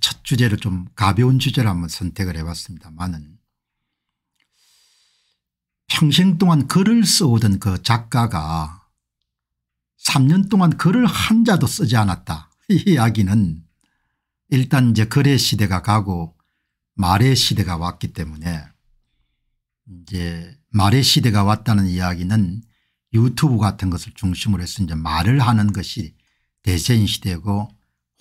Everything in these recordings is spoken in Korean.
첫 주제를 좀 가벼운 주제를 한번 선택을 해봤습니다만은 평생 동안 글을 써오던 그 작가가 3년 동안 글을 한 자도 쓰지 않았다. 이 이야기는 일단 이제 글의 시대가 가고 말의 시대가 왔기 때문에 이제 말의 시대가 왔다는 이야기는 유튜브 같은 것을 중심으로 해서 이제 말을 하는 것이 대세인 시대고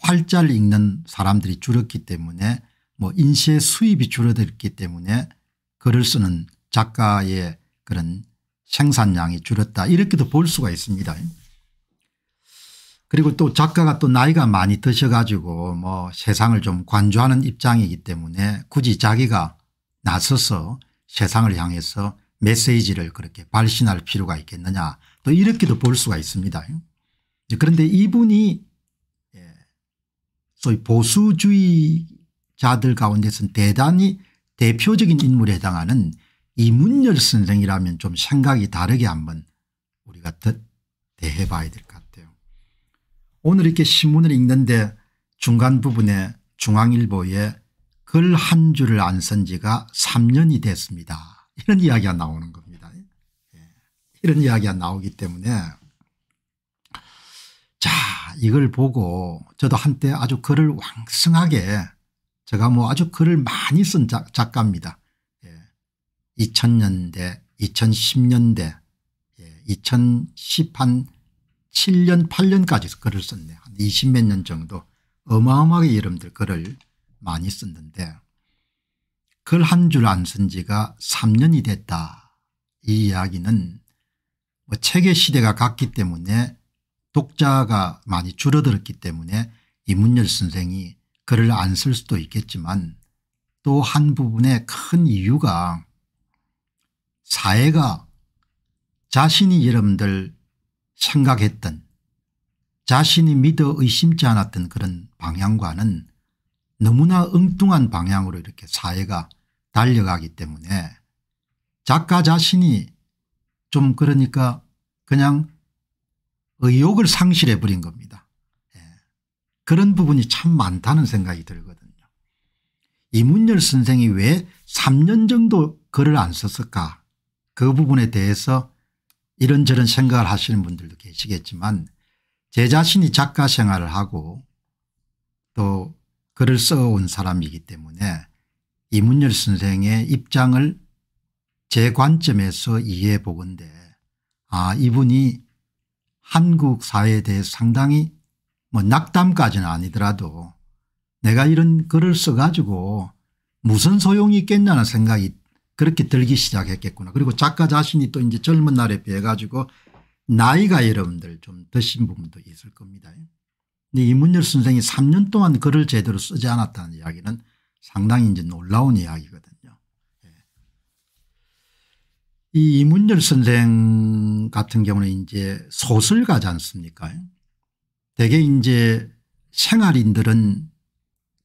활자를 읽는 사람들이 줄었기 때문에 뭐 인쇄 수입이 줄어들기 었 때문에 글을 쓰는 작가의 그런 생산량이 줄었다 이렇게도 볼 수가 있습니다. 그리고 또 작가가 또 나이가 많이 드셔 가지고 뭐 세상을 좀 관조하는 입장이기 때문에 굳이 자기가 나서서 세상을 향해서 메시지를 그렇게 발신할 필요가 있겠느냐 또 이렇게도 볼 수가 있습니다. 그런데 이분이 소위 보수주의자들 가운데서는 대단히 대표적인 인물에 해당하는 이문열 선생이라면 좀 생각이 다르게 한번 우리가 대해 봐야 될 것 같아요. 오늘 이렇게 신문을 읽는데 중간 부분에 중앙일보에 글 한 줄을 안 쓴 지가 3년이 됐습니다. 이런 이야기가 나오는 겁니다. 예. 이런 이야기가 나오기 때문에 이걸 보고 저도 한때 아주 글을 왕성하게 제가 뭐 아주 글을 많이 쓴 작, 가입니다 예. 2000년대 2010년대 예. 2010한 7년 8년까지 글을 썼네요. 한 20몇 년 정도 어마어마하게 이름들 글을 많이 썼는데 글 한 줄 안 쓴 지가 3년이 됐다. 이 이야기는 뭐 책의 시대가 갔기 때문에 독자가 많이 줄어들었기 때문에 이문열 선생이 글을 안 쓸 수도 있겠지만 또 한 부분의 큰 이유가 사회가 자신이 여러분들 생각했던 자신이 믿어 의심치 않았던 그런 방향과는 너무나 엉뚱한 방향으로 이렇게 사회가 달려가기 때문에 작가 자신이 좀 그러니까 그냥 의욕을 상실해 버린 겁니다. 예. 그런 부분이 참 많다는 생각이 들거든요. 이문열 선생이 왜 3년 정도 글을 안 썼을까 그 부분에 대해서 이런저런 생각을 하시는 분들도 계시겠지만 제 자신이 작가 생활을 하고 또 글을 써온 사람이기 때문에 이문열 선생의 입장을 제 관점에서 이해해 보건데 아 이분이 한국 사회에 대해 상당히 뭐 낙담까지는 아니더라도 내가 이런 글을 써가지고 무슨 소용이 있겠냐는 생각이 그렇게 들기 시작했겠구나. 그리고 작가 자신이 또 이제 젊은 날에 비해 가지고 나이가 여러분들 좀 드신 부분도 있을 겁니다. 근데 이문열 선생이 3년 동안 글을 제대로 쓰지 않았다는 이야기는 상당히 이제 놀라운 이야기거든요. 이 이문열 선생 같은 경우는 이제 소설가지 않습니까 대개 이제 생활인들은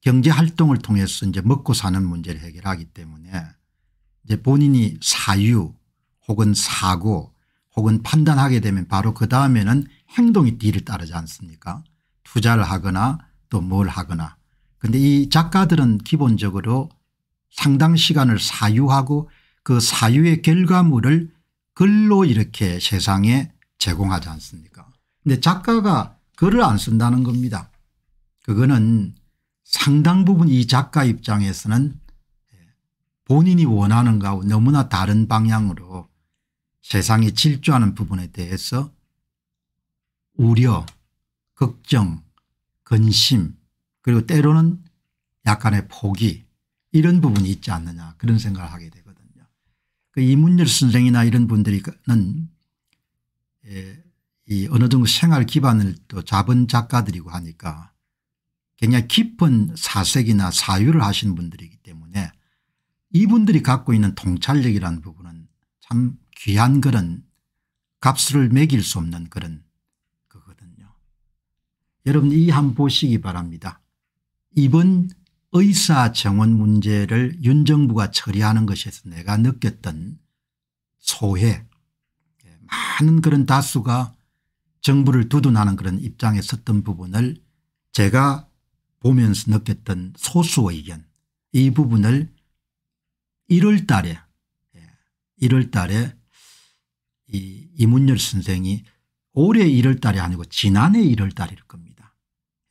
경제활동을 통해서 이제 먹고 사는 문제를 해결하기 때문에 이제 본인이 사유 혹은 사고 혹은 판단하게 되면 바로 그 다음에는 행동이 뒤를 따르지 않습니까 투자를 하거나 또 뭘 하거나 그데이 작가들은 기본적으로 상당 시간을 사유하고 그 사유의 결과물을 글로 이렇게 세상에 제공하지 않습니까 근데 작가가 글을 안 쓴다는 겁니다. 그거는 상당 부분 이 작가 입장에서는 본인이 원하는 가 너무나 다른 방향으로 세상이 질주하는 부분에 대해서 우려 걱정 근심 그리고 때로는 약간의 포기 이런 부분이 있지 않느냐 그런 생각을 하게 됩니다. 그 이문열 선생이나 이런 분들은 예, 이 어느 정도 생활 기반을 또 잡은 작가들이고 하니까 굉장히 깊은 사색이나 사유를 하신 분들이기 때문에 이분들이 갖고 있는 통찰력이라는 부분은 참 귀한 그런 값을 매길 수 없는 그런 거거든요. 여러분 이한 보시기 바랍니다. 이번 의사 정원 문제를 윤 정부가 처리하는 것에서 내가 느꼈던 소회 예, 많은 그런 다수가 정부를 두둔하는 그런 입장에 섰던 부분을 제가 보면서 느꼈던 소수 의견 이 부분을 1월 달에 1월 예, 달에 이 이문열 선생이 올해 1월 달이 아니고 지난해 1월 달일 겁니다.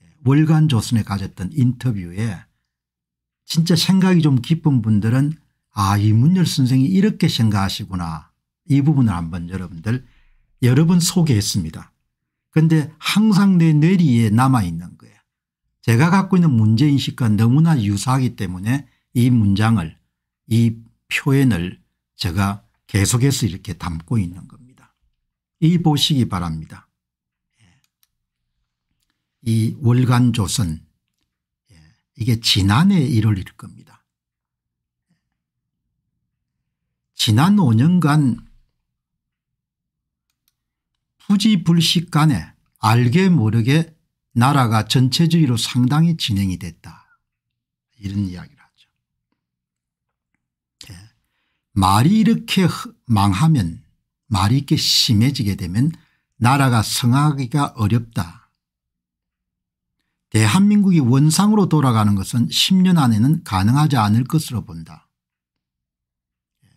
예, 월간 조선에 가졌던 인터뷰에 진짜 생각이 좀 깊은 분들은 아이 문열 선생이 이렇게 생각하시구나 이 부분을 한번 여러분들 여러 번 소개했습니다. 그런데 항상 내 뇌리에 남아있는 거예요. 제가 갖고 있는 문제인식과 너무나 유사하기 때문에 이 문장을 이 표현을 제가 계속해서 이렇게 담고 있는 겁니다. 이 보시기 바랍니다. 예. 이 월간조선 이게 지난해 일을 일 겁니다. 지난 5년간 부지불식간에 알게 모르게 나라가 전체주의로 상당히 진행이 됐다. 이런 이야기를 하죠. 네. 말이 이렇게 망하면 말이 이렇게 심해지게 되면 나라가 성하기가 어렵다. 대한민국이 예, 원상으로 돌아가는 것은 10년 안에는 가능하지 않을 것으로 본다. 예.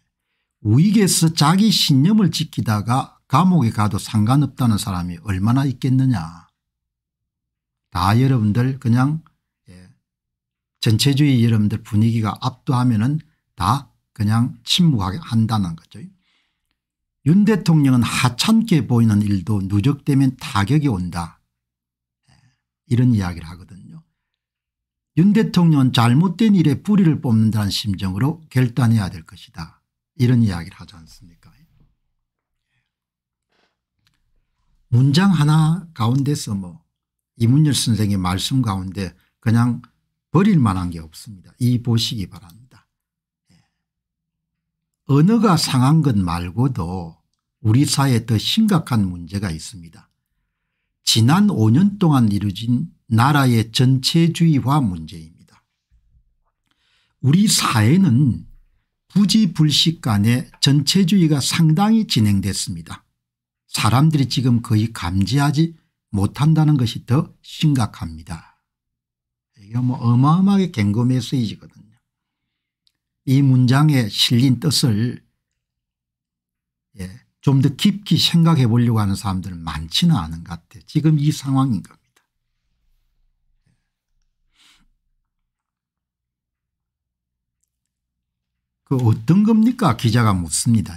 우익에서 자기 신념을 지키다가 감옥에 가도 상관없다는 사람이 얼마나 있겠느냐. 다 여러분들 그냥 예, 전체주의 여러분들 분위기가 압도하면 은다 그냥 침묵한다는 거죠. 윤 대통령은 하찮게 보이는 일도 누적되면 타격이 온다. 이런 이야기를 하거든요. 윤 대통령은 잘못된 일에 뿌리를 뽑는다는 심정으로 결단해야 될 것이다. 이런 이야기를 하지 않습니까 문장 하나 가운데서 뭐 이문열 선생의 말씀 가운데 그냥 버릴 만한 게 없습니다. 이 보시기 바랍니다. 예. 언어가 상한 것 말고도 우리 사회에 더 심각한 문제가 있습니다. 지난 5년 동안 이루어진 나라의 전체주의화 문제입니다. 우리 사회는 부지불식 간에 전체주의가 상당히 진행됐습니다. 사람들이 지금 거의 감지하지 못한다는 것이 더 심각합니다. 이게 뭐 어마어마하게 경고 메시지거든요. 이 문장에 실린 뜻을 좀더깊게 생각해 보려고 하는 사람들은 많지는 않은 것 같아요. 지금 이 상황인 겁니다. 그 어떤 겁니까 기자가 묻습니다.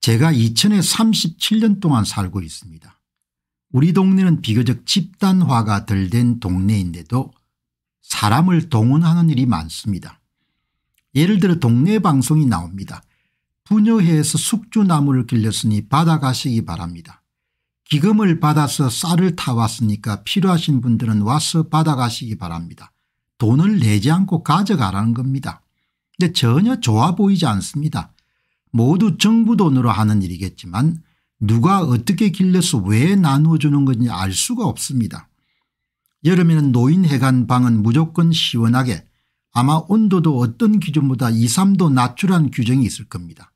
제가 이천에 37년 동안 살고 있습니다. 우리 동네는 비교적 집단화가 덜 된 동네인데도 사람을 동원하는 일이 많습니다. 예를 들어 동네 방송이 나옵니다. 분여회에서 숙주나무를 길렀으니 받아가시기 바랍니다. 기금을 받아서 쌀을 타왔으니까 필요하신 분들은 와서 받아가시기 바랍니다. 돈을 내지 않고 가져가라는 겁니다. 근데 전혀 좋아 보이지 않습니다. 모두 정부 돈으로 하는 일이겠지만 누가 어떻게 길러서 왜 나누어주는 건지 알 수가 없습니다. 여름에는 노인회관 방은 무조건 시원하게 아마 온도도 어떤 기준보다 2, 3도 낮추란 규정이 있을 겁니다.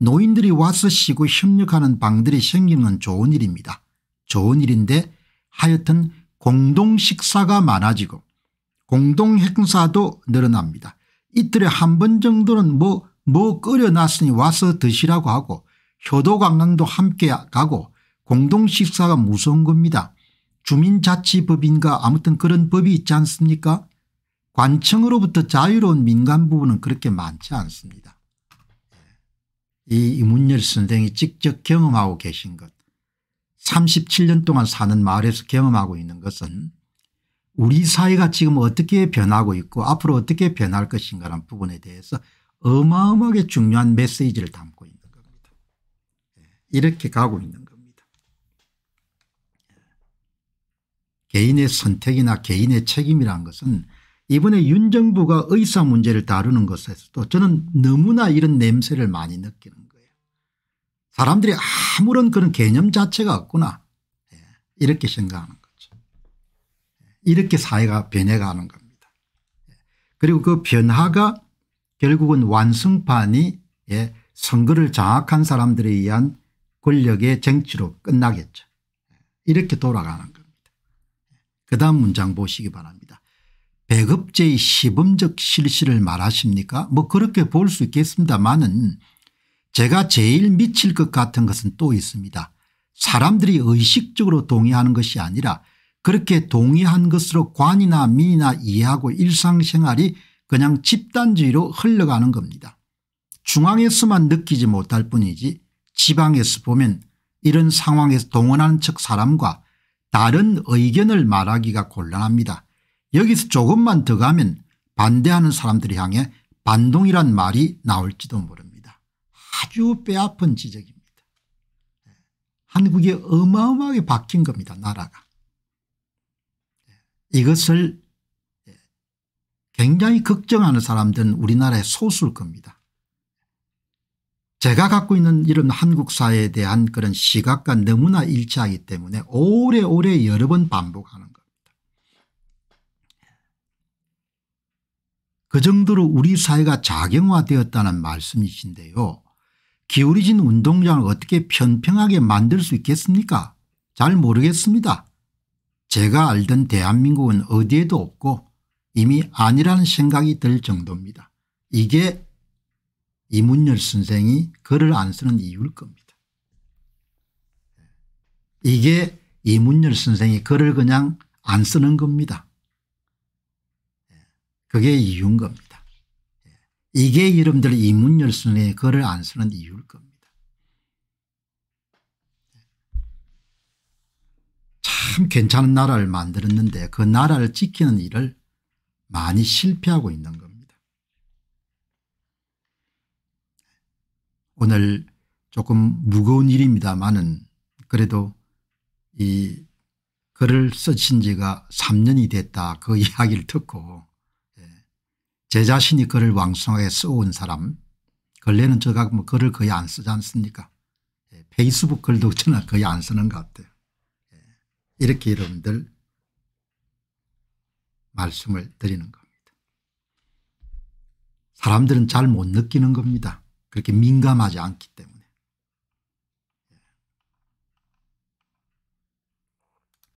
노인들이 와서 쉬고 협력하는 방들이 생기는 건 좋은 일입니다. 좋은 일인데 하여튼 공동 식사가 많아지고 공동 행사도 늘어납니다. 이틀에 한 번 정도는 뭐뭐 뭐, 뭐 끓여놨으니 와서 드시라고 하고 효도관광도 함께 가고 공동 식사가 무서운 겁니다. 주민자치법인가 아무튼 그런 법이 있지 않습니까 관청으로부터 자유로운 민간 부분은 그렇게 많지 않습니다. 이문열 선생이 직접 경험하고 계신 것 37년 동안 사는 마을에서 경험하고 있는 것은 우리 사회가 지금 어떻게 변하고 있고 앞으로 어떻게 변할 것인가라는 부분에 대해서 어마어마하게 중요한 메시지를 담고 있는 겁니다. 예, 이렇게 가고 있는 겁니다. 예. 개인의 선택이나 개인의 책임이라는 것은 이번에 윤 정부가 의사 문제를 다루는 것에서도 저는 너무나 이런 냄새를 많이 느끼는 거예요. 사람들이 아무런 그런 개념 자체가 없구나 예, 이렇게 생각하는 거죠. 예, 이렇게 사회가 변해가는 겁니다. 예, 그리고 그 변화가 결국은 완승판이 선거를 장악한 사람들에 의한 권력의 쟁취로 끝나겠죠. 이렇게 돌아가는 겁니다. 그 다음 문장 보시기 바랍니다. 배급제의 시범적 실시를 말하십니까 뭐 그렇게 볼 수 있겠습니다마는 제가 제일 미칠 것 같은 것은 또 있습니다. 사람들이 의식적으로 동의하는 것이 아니라 그렇게 동의한 것으로 관이나 민이나 이해하고 일상생활이 그냥 집단주의로 흘러가는 겁니다. 중앙에서만 느끼지 못할 뿐이지 지방에서 보면 이런 상황에서 동원하는 척 사람과 다른 의견을 말하기가 곤란합니다. 여기서 조금만 더 가면 반대하는 사람들이 향해 반동이란 말이 나올지도 모릅니다. 아주 빼앗픈 지적입니다. 한국이 어마어마하게 바뀐 겁니다. 나라가. 이것을 굉장히 걱정하는 사람들은 우리나라의 소수일 겁니다. 제가 갖고 있는 이런 한국 사회에 대한 그런 시각과 너무나 일치하기 때문에 오래오래 여러 번 반복하는 것. 그 정도로 우리 사회가 자경화되었다는 말씀이신데요. 기울이진 운동장을 어떻게 편평하게 만들 수 있겠습니까 잘 모르겠습니다. 제가 알던 대한민국은 어디에도 없고 이미 아니라는 생각이 들 정도입니다. 이게 이문열 선생이 글을 안 쓰는 이유일 겁니다. 이게 이문열 선생이 글을 그냥 안 쓰는 겁니다. 그게 이유인 겁니다. 예. 이게 여러분들 이문열 순의 글을 안 쓰는 이유일 겁니다. 예. 참 괜찮은 나라를 만들었는데 그 나라를 지키는 일을 많이 실패하고 있는 겁니다. 예. 오늘 조금 무거운 일입니다만은 그래도 이 글을 쓰신 지가 3년이 됐다 그 이야기를 듣고 제 자신이 글을 왕성하게 써온 사람 근래는 제가 뭐 글을 거의 안 쓰지 않습니까 예, 페이스북 글도 저는 거의 안 쓰는 것 같아요. 예, 이렇게 여러분들 말씀을 드리는 겁니다. 사람들은 잘 못 느끼는 겁니다. 그렇게 민감하지 않기 때문에.